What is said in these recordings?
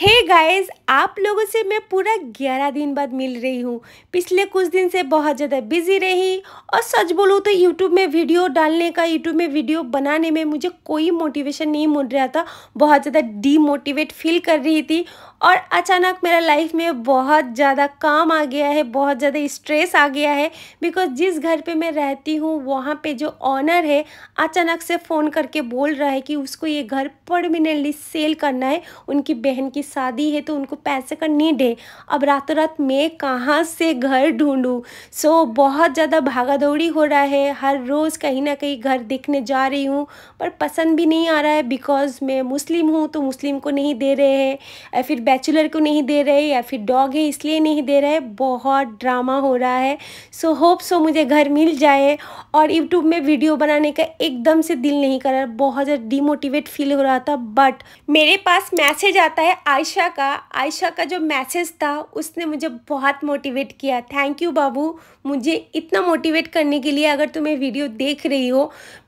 हे hey guys आप लोगों से मैं पूरा ग्यारह दिन बाद मिल रही हूँ पिछले कुछ दिन से बहुत ज़्यादा बिजी रही और सच बोलूँ तो यूट्यूब में वीडियो डालने का यूट्यूब में वीडियो बनाने में मुझे कोई मोटिवेशन नहीं मिल रहा था बहुत ज़्यादा डीमोटिवेट फील कर रही थी और अचानक मेरा लाइफ में बहुत ज़्यादा काम आ गया है बहुत ज़्यादा स्ट्रेस आ गया है बिकॉज जिस घर पे मैं रहती हूँ वहाँ पे जो ऑनर है अचानक से फ़ोन करके बोल रहा है कि उसको ये घर परमिनेंटली सेल करना है उनकी बहन की शादी है तो उनको पैसे का नीड है अब रातों रात मैं कहाँ से घर ढूँढूँ सो so, बहुत ज़्यादा भागा दौड़ी हो रहा है हर रोज़ कहीं ना कहीं घर देखने जा रही हूँ पर पसंद भी नहीं आ रहा है बिकॉज़ मैं मुस्लिम हूँ तो मुस्लिम को नहीं दे रहे हैं फिर बैचलर को नहीं दे रहे या फिर डॉग है इसलिए नहीं दे रहे बहुत ड्रामा हो रहा है सो होप सो मुझे घर मिल जाए और यूट्यूब में वीडियो बनाने का एकदम से दिल नहीं कर रहा बहुत ज़्यादा डिमोटिवेट फील हो रहा था बट मेरे पास मैसेज आता है आयशा का आयशा का जो मैसेज था उसने मुझे बहुत मोटिवेट किया थैंक यू बाबू मुझे इतना मोटिवेट करने के लिए अगर तुम्हें वीडियो देख रही हो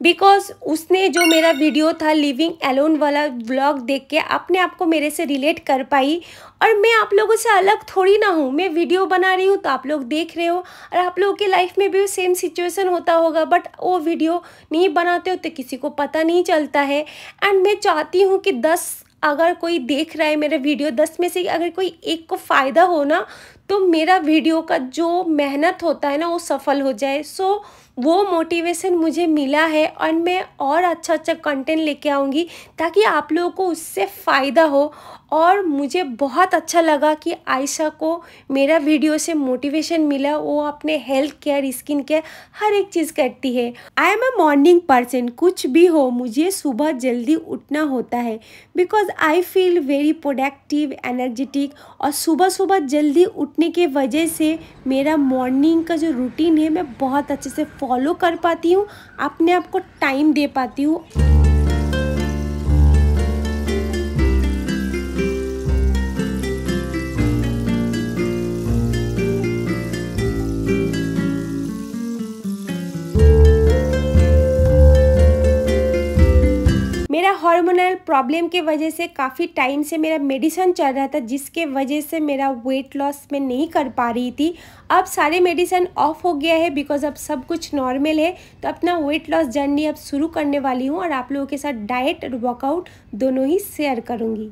बिकॉज उसने जो मेरा वीडियो था लिविंग एलोन वाला ब्लॉग देख के अपने आप को मेरे से रिलेट कर पाई आई और मैं आप लोगों से अलग थोड़ी ना हूँ मैं वीडियो बना रही हूँ तो आप लोग देख रहे हो और आप लोगों के लाइफ में भी सेम सिचुएशन होता होगा बट वो वीडियो नहीं बनाते हो तो किसी को पता नहीं चलता है एंड मैं चाहती हूँ कि दस अगर कोई देख रहा है मेरा वीडियो दस में से अगर कोई एक को फ़ायदा हो ना तो मेरा वीडियो का जो मेहनत होता है ना वो सफल हो जाए सो so, वो मोटिवेशन मुझे मिला है और मैं और अच्छा अच्छा कंटेंट लेके आऊँगी ताकि आप लोगों को उससे फ़ायदा हो और मुझे बहुत अच्छा लगा कि आयशा को मेरा वीडियो से मोटिवेशन मिला वो अपने हेल्थ केयर स्किन केयर हर एक चीज़ करती है I am a morning person कुछ भी हो मुझे सुबह जल्दी उठना होता है because I feel very productive energetic और सुबह सुबह जल्दी उठने के वजह से मेरा मॉर्निंग का जो रूटीन है मैं बहुत अच्छे से फॉलो कर पाती हूँ अपने आप को टाइम दे पाती हूँ मेरा हार्मोनल प्रॉब्लम के वजह से काफ़ी टाइम से मेरा मेडिसन चल रहा था जिसके वजह से मेरा वेट लॉस मैं नहीं कर पा रही थी अब सारे मेडिसन ऑफ हो गया है बिकॉज अब सब कुछ नॉर्मल है तो अपना वेट लॉस जर्नी अब शुरू करने वाली हूँ और आप लोगों के साथ डाइट और वर्कआउट दोनों ही शेयर करूँगी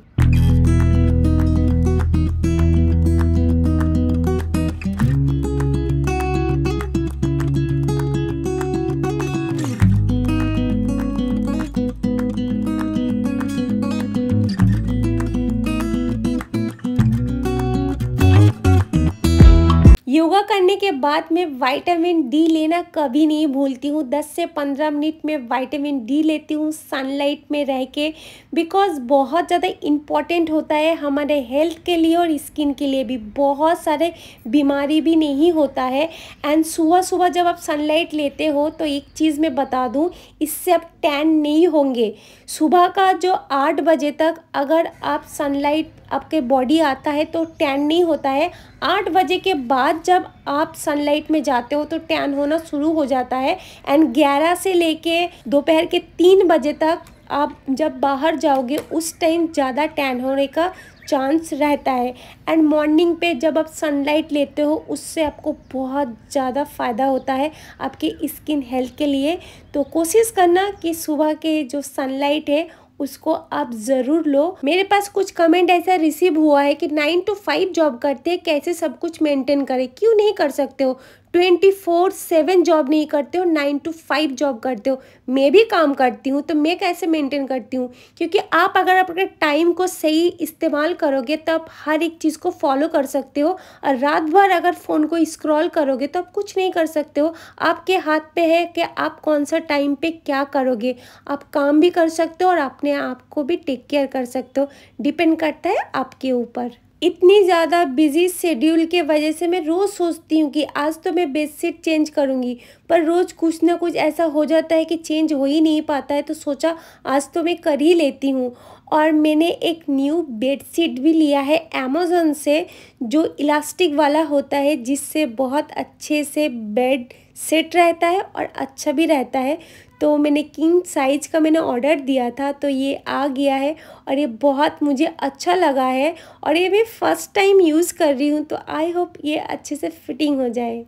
सुबह करने के बाद मैं वाइटामिन डी लेना कभी नहीं भूलती हूँ 10 से 15 मिनट में वाइटामिन डी लेती हूँ सनलाइट में रह के बिकॉज बहुत ज़्यादा इम्पॉर्टेंट होता है हमारे हेल्थ के लिए और स्किन के लिए भी बहुत सारे बीमारी भी नहीं होता है एंड सुबह सुबह जब आप सनलाइट लेते हो तो एक चीज़ मैं बता दूँ इससे आप टैन नहीं होंगे सुबह का जो आठ बजे तक अगर आप सनलाइट आपके बॉडी आता है तो टैन नहीं होता है आठ बजे के बाद जब आप सनलाइट में जाते हो तो टैन होना शुरू हो जाता है एंड ग्यारह से लेके दोपहर के तीन बजे तक आप जब बाहर जाओगे उस टाइम ज़्यादा टैन होने का चांस रहता है एंड मॉर्निंग पे जब आप सनलाइट लेते हो उससे आपको बहुत ज़्यादा फ़ायदा होता है आपकी स्किन हेल्थ के लिए तो कोशिश करना कि सुबह के जो सनलाइट है उसको आप ज़रूर लो मेरे पास कुछ कमेंट ऐसा रिसीव हुआ है कि नाइन टू फाइव जॉब करते कैसे सब कुछ मेंटेन करें क्यों नहीं कर सकते हो ट्वेंटी फोर सेवन जॉब नहीं करते हो नाइन टू फाइव जॉब करते हो मैं भी काम करती हूँ तो मैं कैसे मेंटेन करती हूँ क्योंकि आप अगर अपने टाइम को सही इस्तेमाल करोगे तो आप हर एक चीज़ को फॉलो कर सकते हो और रात भर अगर फ़ोन को स्क्रॉल करोगे तो आप कुछ नहीं कर सकते हो आपके हाथ पे है कि आप कौन सा टाइम पे क्या करोगे आप काम भी कर सकते हो और अपने आप को भी टेक केयर कर सकते हो डिपेंड करता है आपके ऊपर इतनी ज़्यादा बिजी शेड्यूल के वजह से मैं रोज़ सोचती हूँ कि आज तो मैं बेडशीट चेंज करूँगी पर रोज़ कुछ ना कुछ ऐसा हो जाता है कि चेंज हो ही नहीं पाता है तो सोचा आज तो मैं कर ही लेती हूँ और मैंने एक न्यू बेडशीट भी लिया है अमेज़ोन से जो इलास्टिक वाला होता है जिससे बहुत अच्छे से बेड सेट रहता है और अच्छा भी रहता है तो मैंने किंग साइज़ का मैंने ऑर्डर दिया था तो ये आ गया है और ये बहुत मुझे अच्छा लगा है और ये मैं फ़र्स्ट टाइम यूज़ कर रही हूँ तो आई होप ये अच्छे से फिटिंग हो जाए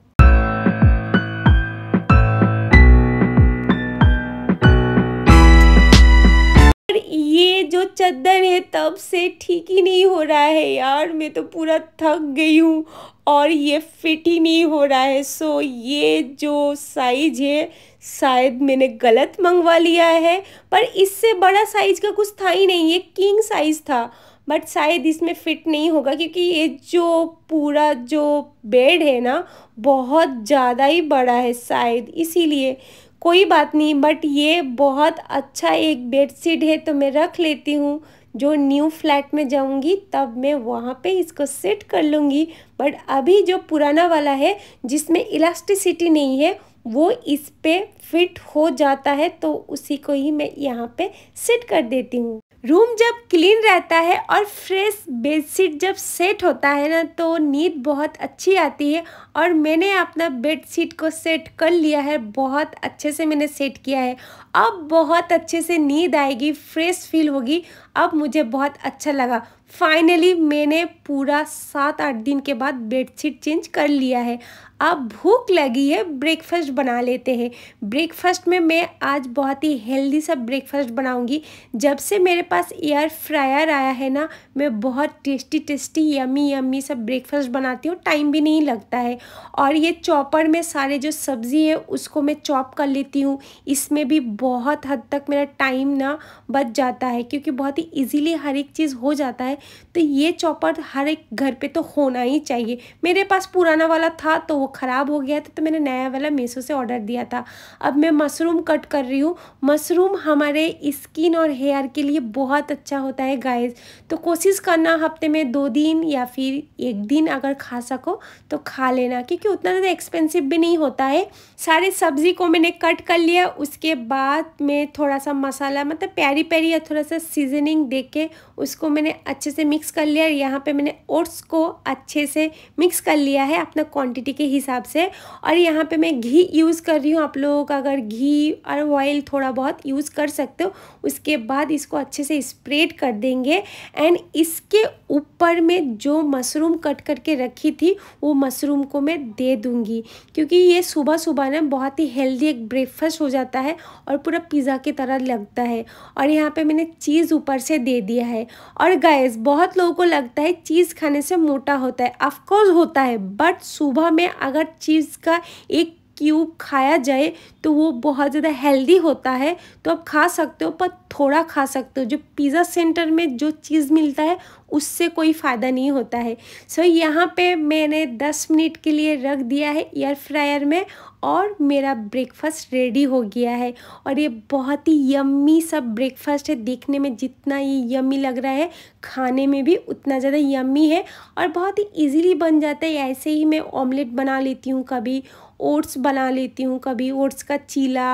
ये जो चद्दर है तब से ठीक ही नहीं हो रहा है यार मैं तो पूरा थक गई हूँ और ये फिट ही नहीं हो रहा है सो ये जो साइज है शायद मैंने गलत मंगवा लिया है पर इससे बड़ा साइज का कुछ था ही नहीं ये किंग साइज था बट शायद इसमें फिट नहीं होगा क्योंकि ये जो पूरा जो बेड है ना बहुत ज़्यादा ही बड़ा है शायद इसीलिए कोई बात नहीं बट ये बहुत अच्छा एक बेडशीट है तो मैं रख लेती हूँ जो न्यू फ्लैट में जाऊंगी तब मैं वहाँ पे इसको सेट कर लूँगी बट अभी जो पुराना वाला है जिसमें इलास्टिसिटी नहीं है वो इस पर फिट हो जाता है तो उसी को ही मैं यहाँ पे सेट कर देती हूँ रूम जब क्लीन रहता है और फ्रेश बेडशीट जब सेट होता है ना तो नींद बहुत अच्छी आती है और मैंने अपना बेड शीट को सेट कर लिया है बहुत अच्छे से मैंने सेट किया है अब बहुत अच्छे से नींद आएगी फ्रेश फील होगी अब मुझे बहुत अच्छा लगा फाइनली मैंने पूरा सात आठ दिन के बाद बेड शीट चेंज कर लिया है अब भूख लगी है ब्रेकफास्ट बना लेते हैं ब्रेकफास्ट में मैं आज बहुत ही हेल्दी सा ब्रेकफास्ट बनाऊंगी जब से मेरे पास एयर फ्रायर आया है ना मैं बहुत टेस्टी टेस्टी यमी यमी सा ब्रेकफास्ट बनाती हूँ टाइम भी नहीं लगता है और ये चॉपर में सारे जो सब्ज़ी है उसको मैं चॉप कर लेती हूँ इसमें भी बहुत हद तक मेरा टाइम ना बच जाता है क्योंकि बहुत ही इजीली हर एक चीज़ हो जाता है तो ये चॉपर हर एक घर पे तो होना ही चाहिए मेरे पास पुराना वाला था तो वो ख़राब हो गया था तो मैंने नया वाला मीशो से ऑर्डर दिया था अब मैं मशरूम कट कर रही हूँ मशरूम हमारे स्किन और हेयर के लिए बहुत अच्छा होता है गाइस तो कोशिश करना हफ्ते में दो दिन या फिर एक दिन अगर खा सको तो खा लेना लेना क्योंकि उतना ज़्यादा एक्सपेंसिव भी नहीं होता है सारे सब्ज़ी को मैंने कट कर लिया उसके बाद मैं थोड़ा सा मसाला मतलब प्यारी प्यारी या थोड़ा सा सीजनिंग दे के उसको मैंने अच्छे से मिक्स कर लिया और यहाँ पे मैंने ओट्स को अच्छे से मिक्स कर लिया है अपना क्वान्टिटी के हिसाब से और यहाँ पर मैं घी यूज़ कर रही हूँ आप लोगों का अगर घी और ऑयल थोड़ा बहुत यूज़ कर सकते हो उसके बाद इसको अच्छे से स्प्रेड कर देंगे एंड इसके ऊपर में जो मशरूम कट करके रखी थी वो मशरूम को मैं दे दूंगी क्योंकि ये सुबह सुबह ना बहुत ही हेल्दी एक ब्रेकफास्ट हो जाता है और पूरा पिज़्ज़ा की तरह लगता है और यहाँ पे मैंने चीज़ ऊपर से दे दिया है और गैस बहुत लोगों को लगता है चीज़ खाने से मोटा होता है ऑफकोर्स होता है बट सुबह में अगर चीज़ का एक क्यूब खाया जाए तो वो बहुत ज़्यादा हेल्दी होता है तो आप खा सकते हो पर थोड़ा खा सकते हो जो पिज़्ज़ा सेंटर में जो चीज़ मिलता है उससे कोई फ़ायदा नहीं होता है सो so, यहाँ पे मैंने 10 मिनट के लिए रख दिया है एयर फ्रायर में और मेरा ब्रेकफास्ट रेडी हो गया है और ये बहुत ही यम्मी सब ब्रेकफास्ट है देखने में जितना ये यम्मी लग रहा है खाने में भी उतना ज़्यादा यम्मी है और बहुत ही इजीली बन जाता है ऐसे ही मैं ऑमलेट बना लेती हूँ कभी ओट्स बना लेती हूँ कभी ओट्स का चीला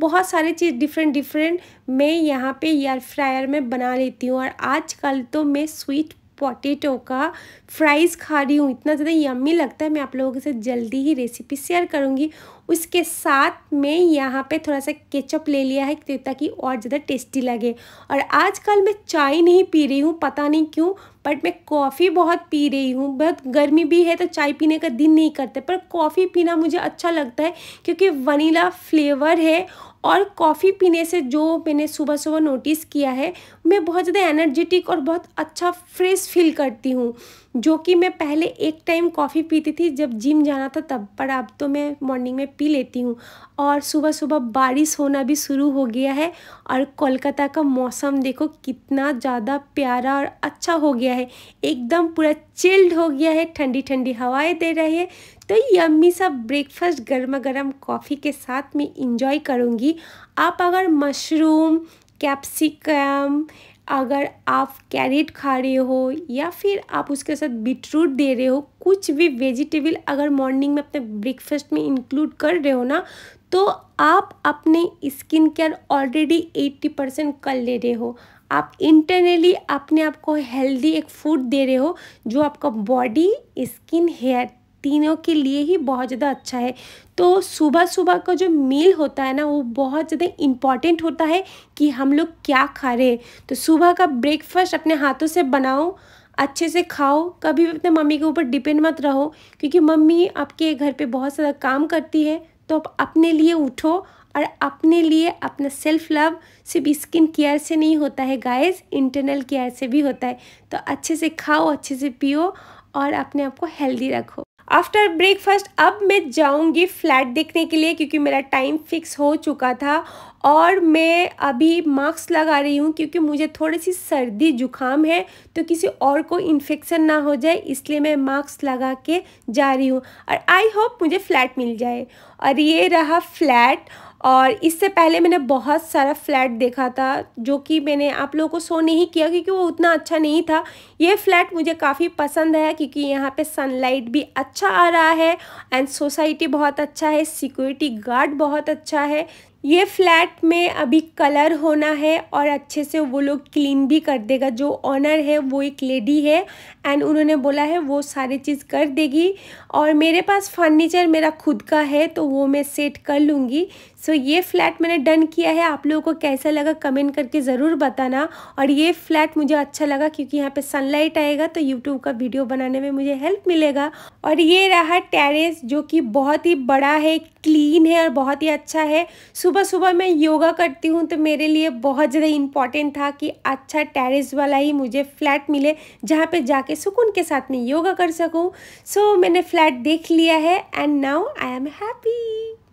बहुत सारे चीज़ डिफरेंट डिफरेंट मैं यहाँ पे एयर फ्रायर में बना लेती हूँ और आजकल तो मैं स्वीट पोटेटो का फ्राइज़ खा रही हूँ इतना ज़्यादा यम्मी लगता है मैं आप लोगों के साथ जल्दी ही रेसिपी शेयर करूँगी उसके साथ में यहाँ पे थोड़ा सा केचप ले लिया है ताकि और ज़्यादा टेस्टी लगे और आजकल मैं चाय नहीं पी रही हूँ पता नहीं क्यों बट मैं कॉफ़ी बहुत पी रही हूँ बहुत गर्मी भी है तो चाय पीने का दिन नहीं करते पर कॉफ़ी पीना मुझे अच्छा लगता है क्योंकि वनीला फ्लेवर है और कॉफ़ी पीने से जो मैंने सुबह सुबह नोटिस किया है मैं बहुत ज़्यादा एनर्जेटिक और बहुत अच्छा फ्रेश फील करती हूँ जो कि मैं पहले एक टाइम कॉफ़ी पीती थी जब जिम जाना था तब पर अब तो मैं मॉर्निंग में पी लेती हूँ और सुबह सुबह बारिश होना भी शुरू हो गया है और कोलकाता का मौसम देखो कितना ज़्यादा प्यारा और अच्छा हो गया है है एकदम पूरा चिल्ड हो गया है ठंडी ठंडी हवाएं दे रही है तो यम्मी सा ब्रेकफास्ट गर्मा गर्म कॉफ़ी के साथ में इंजॉय करूँगी आप अगर मशरूम कैप्सिकम अगर आप कैरेट खा रहे हो या फिर आप उसके साथ बीटरूट दे रहे हो कुछ भी वेजिटेबल अगर मॉर्निंग में अपने ब्रेकफास्ट में इंक्लूड कर रहे हो ना तो आप अपने skin care already eighty percent कर ले रहे हो आप इंटरनली अपने आप को हेल्दी एक फूड दे रहे हो जो आपका बॉडी स्किन हेयर तीनों के लिए ही बहुत ज़्यादा अच्छा है तो सुबह सुबह का जो मील होता है ना वो बहुत ज़्यादा इम्पॉर्टेंट होता है कि हम लोग क्या खा रहे हैं तो सुबह का ब्रेकफास्ट अपने हाथों से बनाओ अच्छे से खाओ कभी भी अपने मम्मी के ऊपर डिपेंड मत रहो क्योंकि मम्मी आपके घर पे बहुत सारा काम करती है तो आप अपने लिए उठो और अपने लिए अपना सेल्फ लव सिर्फ स्किन केयर से नहीं होता है गाइस इंटरनल केयर से भी होता है तो अच्छे से खाओ अच्छे से पियो और अपने आप को हेल्दी रखो आफ्टर ब्रेकफास्ट अब मैं जाऊंगी फ्लैट देखने के लिए क्योंकि मेरा टाइम फिक्स हो चुका था और मैं अभी मास्क लगा रही हूँ क्योंकि मुझे थोड़ी सी सर्दी जुकाम है तो किसी और को इन्फेक्शन ना हो जाए इसलिए मैं मास्क लगा के जा रही हूँ और आई होप मुझे फ्लैट मिल जाए और ये रहा फ्लैट और इससे पहले मैंने बहुत सारा फ्लैट देखा था जो कि मैंने आप लोगों को शो नहीं किया क्योंकि वो उतना अच्छा नहीं था ये फ्लैट मुझे काफ़ी पसंद है क्योंकि यहाँ पे सनलाइट भी अच्छा आ रहा है एंड सोसाइटी बहुत अच्छा है सिक्योरिटी गार्ड बहुत अच्छा है ये फ्लैट में अभी कलर होना है और अच्छे से वो लोग क्लीन भी कर देगा जो ऑनर है वो एक लेडी है एंड उन्होंने बोला है वो सारी चीज़ कर देगी और मेरे पास फर्नीचर मेरा खुद का है तो वो मैं सेट कर लूँगी सो so, ये फ्लैट मैंने डन किया है आप लोगों को कैसा लगा कमेंट करके ज़रूर बताना और ये फ्लैट मुझे अच्छा लगा क्योंकि यहाँ पे सनलाइट आएगा तो यूट्यूब का वीडियो बनाने में मुझे हेल्प मिलेगा और ये रहा टेरेस जो कि बहुत ही बड़ा है क्लीन है और बहुत ही अच्छा है सुबह सुबह सुबह मैं योगा करती हूँ तो मेरे लिए बहुत ज़्यादा इम्पॉर्टेंट था कि अच्छा टेरेस वाला ही मुझे फ्लैट मिले जहाँ पे जाके सुकून के साथ में योगा कर सकूँ सो so, मैंने फ्लैट देख लिया है and now I am happy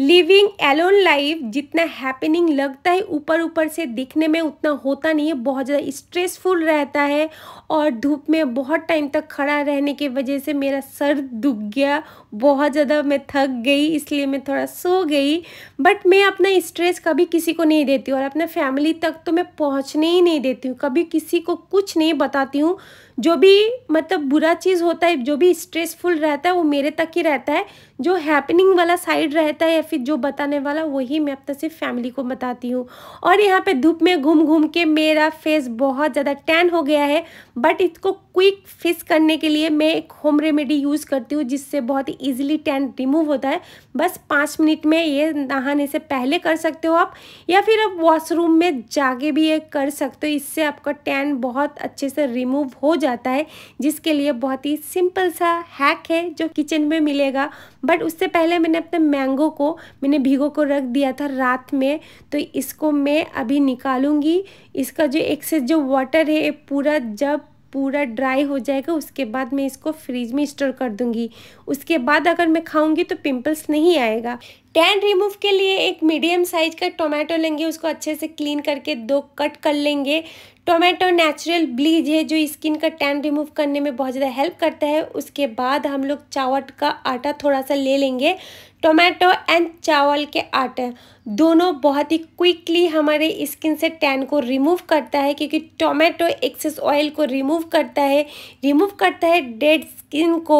living alone life जितना हैपनिंग लगता है ऊपर ऊपर से दिखने में उतना होता नहीं है बहुत ज़्यादा स्ट्रेसफुल रहता है और धूप में बहुत टाइम तक खड़ा रहने की वजह से मेरा सर दुख गया बहुत ज़्यादा मैं थक गई इसलिए मैं थोड़ा सो गई बट मैं अपना स्ट्रेस कभी किसी को नहीं देती और अपना फैमिली तक तो मैं पहुँचने ही नहीं देती हूँ कभी किसी को कुछ नहीं बताती हूँ जो भी मतलब बुरा चीज़ होता है जो भी स्ट्रेसफुल रहता है वो मेरे तक ही रहता है जो हैपनिंग वाला साइड रहता है या फिर जो बताने वाला वही मैं अपना सिर्फ फैमिली को बताती हूँ और यहाँ पे धूप में घूम घूम के मेरा फेस बहुत ज़्यादा टैन हो गया है बट इसको क्विक फिक्स करने के लिए मैं एक होम रेमेडी यूज़ करती हूँ जिससे बहुत ही ईजिली टैन रिमूव होता है बस पाँच मिनट में ये नहाने से पहले कर सकते हो आप या फिर आप वॉशरूम में जाके भी ये कर सकते हो इससे आपका टैन बहुत अच्छे से रिमूव हो जाता है जिसके लिए बहुत ही सिंपल सा हैक है जो किचन में मिलेगा बट उससे पहले मैंने अपने मैंगो को मैंने भीगो को रख दिया था रात में तो इसको मैं अभी निकालूंगी इसका जो एक्सेस जो वाटर है पूरा जब पूरा ड्राई हो जाएगा उसके बाद मैं इसको फ्रिज में स्टोर कर दूंगी उसके बाद अगर मैं खाऊंगी तो पिम्पल्स नहीं आएगा टैन रिमूव के लिए एक मीडियम साइज का टोमेटो लेंगे उसको अच्छे से क्लीन करके दो कट कर लेंगे टोमेटो नेचुरल ब्लीज है जो स्किन का टैन रिमूव करने में बहुत ज़्यादा हेल्प करता है उसके बाद हम लोग चावट का आटा थोड़ा सा ले लेंगे टोमेटो एंड चावल के आटा दोनों बहुत ही क्विकली हमारे स्किन से टैन को रिमूव करता है क्योंकि टोमेटो एक्सेस ऑयल को रिमूव करता है रिमूव करता है डेड स्किन को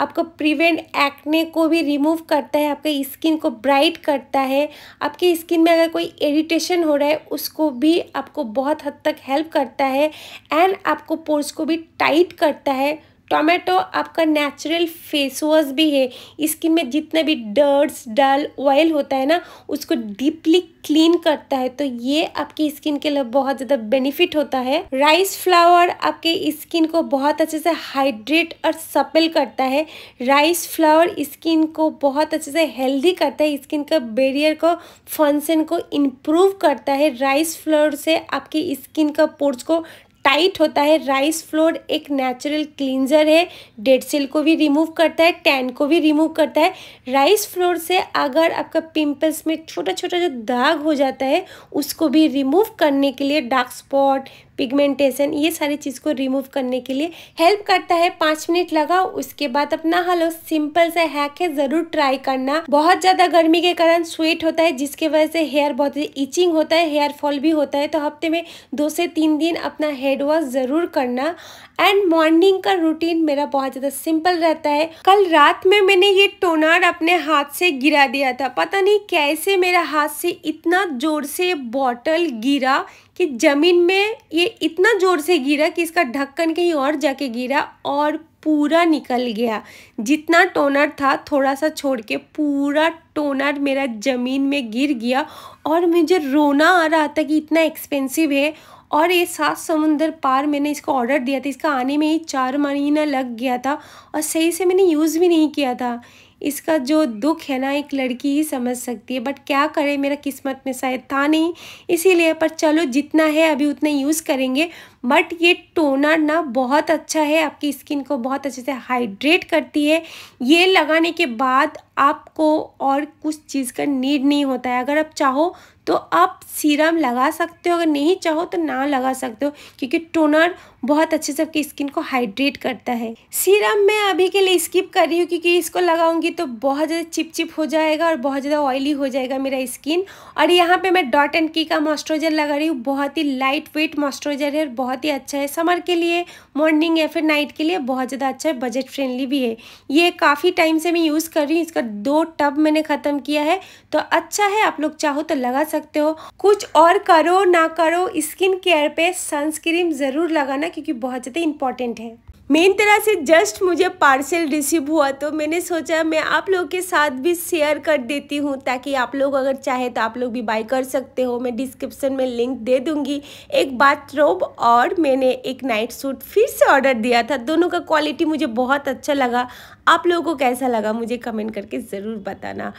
आपको प्रिवेंट एक्ने को भी रिमूव करता है आपके स्किन को ब्राइट करता है आपकी स्किन में अगर कोई इरिटेशन हो रहा है उसको भी आपको बहुत हद तक हेल्प करता है एंड आपको पोर्स को भी टाइट करता है टोमेटो आपका नेचुरल फेस वॉश भी है स्किन में जितने भी डर्ट्स डल ऑयल होता है ना उसको डीपली क्लीन करता है तो ये आपकी स्किन के लिए बहुत ज़्यादा बेनिफिट होता है राइस फ्लावर आपके स्किन को बहुत अच्छे से हाइड्रेट और सपेल करता है राइस फ्लावर स्किन को बहुत अच्छे से हेल्दी करता है स्किन का बेरियर को फंक्शन को इम्प्रूव करता है राइस फ्लावर से आपकी स्किन का पोर्स को टाइट होता है राइस फ्लोर एक नेचुरल क्लींजर है डेड सेल को भी रिमूव करता है टैन को भी रिमूव करता है राइस फ्लोर से अगर आपका पिंपल्स में छोटा छोटा जो दाग हो जाता है उसको भी रिमूव करने के लिए डार्क स्पॉट पिगमेंटेशन ये सारी चीज़ को रिमूव करने के लिए हेल्प करता है पाँच मिनट लगाओ उसके बाद अपना हलो सिंपल सा हैक है ज़रूर ट्राई करना बहुत ज़्यादा गर्मी के कारण स्वेट होता है जिसके वजह से हेयर बहुत इचिंग होता है हेयर फॉल भी होता है तो हफ्ते में दो से तीन दिन अपना हेड वॉश ज़रूर करना एंड मॉर्निंग का रूटीन मेरा बहुत ज़्यादा सिंपल रहता है कल रात में मैंने ये टोनर अपने हाथ से गिरा दिया था पता नहीं कैसे मेरा हाथ से इतना जोर से बॉटल गिरा कि ज़मीन में ये इतना ज़ोर से गिरा कि इसका ढक्कन कहीं और जाके गिरा और पूरा निकल गया जितना टोनर था थोड़ा सा छोड़ के पूरा टोनर मेरा ज़मीन में गिर गया और मुझे रोना आ रहा था कि इतना एक्सपेंसिव है और ये सात समुंदर पार मैंने इसको ऑर्डर दिया था इसका आने में ही चार महीना लग गया था और सही से मैंने यूज़ भी नहीं किया था इसका जो दुख है ना एक लड़की ही समझ सकती है बट क्या करें मेरा किस्मत में शायद था नहीं इसीलिए पर चलो जितना है अभी उतना यूज़ करेंगे बट ये टोनर ना बहुत अच्छा है आपकी स्किन को बहुत अच्छे से हाइड्रेट करती है ये लगाने के बाद आपको और कुछ चीज़ का नीड नहीं होता है अगर आप चाहो तो आप सीरम लगा सकते हो अगर नहीं चाहो तो ना लगा सकते हो क्योंकि टोनर बहुत अच्छे से आपकी स्किन को हाइड्रेट करता है सीरम मैं अभी के लिए स्किप कर रही हूँ क्योंकि इसको लगाऊंगी तो बहुत ज़्यादा चिपचिप हो जाएगा और बहुत ज़्यादा ऑयली हो जाएगा मेरा स्किन और यहाँ पे मैं डॉट एंड की का मॉइस्चराइजर लगा रही हूँ बहुत ही लाइट वेट मॉइस्चराइजर है और बहुत ही अच्छा है समर के लिए मॉर्निंग या फिर नाइट के लिए बहुत ज़्यादा अच्छा है बजट फ्रेंडली भी है ये काफ़ी टाइम से मैं यूज़ कर रही हूँ इसका दो टब मैंने ख़त्म किया है तो अच्छा है आप लोग चाहो तो लगा सकते हो कुछ और करो ना करो स्किन केयर पे सनस्क्रीन ज़रूर लगाना क्योंकि बहुत ज़्यादा इंपॉर्टेंट है मेन तरह से जस्ट मुझे पार्सल रिसीव हुआ तो मैंने सोचा मैं आप लोग के साथ भी शेयर कर देती हूँ ताकि आप लोग अगर चाहे तो आप लोग भी बाई कर सकते हो मैं डिस्क्रिप्शन में लिंक दे दूँगी एक बाथरोब और मैंने एक नाइट सूट फिर से ऑर्डर दिया था दोनों का क्वालिटी मुझे बहुत अच्छा लगा आप लोगों को कैसा लगा मुझे कमेंट करके ज़रूर बताना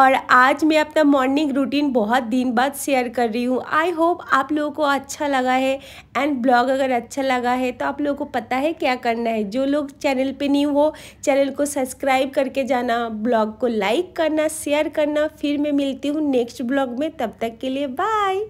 और आज मैं अपना मॉर्निंग रूटीन बहुत दिन बाद शेयर कर रही हूँ आई होप आप लोगों को अच्छा लगा है एंड ब्लॉग अगर अच्छा लगा है तो आप लोगों को पता है क्या करना करना है जो लोग चैनल पे न्यू हो चैनल को सब्सक्राइब करके जाना ब्लॉग को लाइक करना शेयर करना फिर मैं मिलती हूँ नेक्स्ट ब्लॉग में तब तक के लिए बाय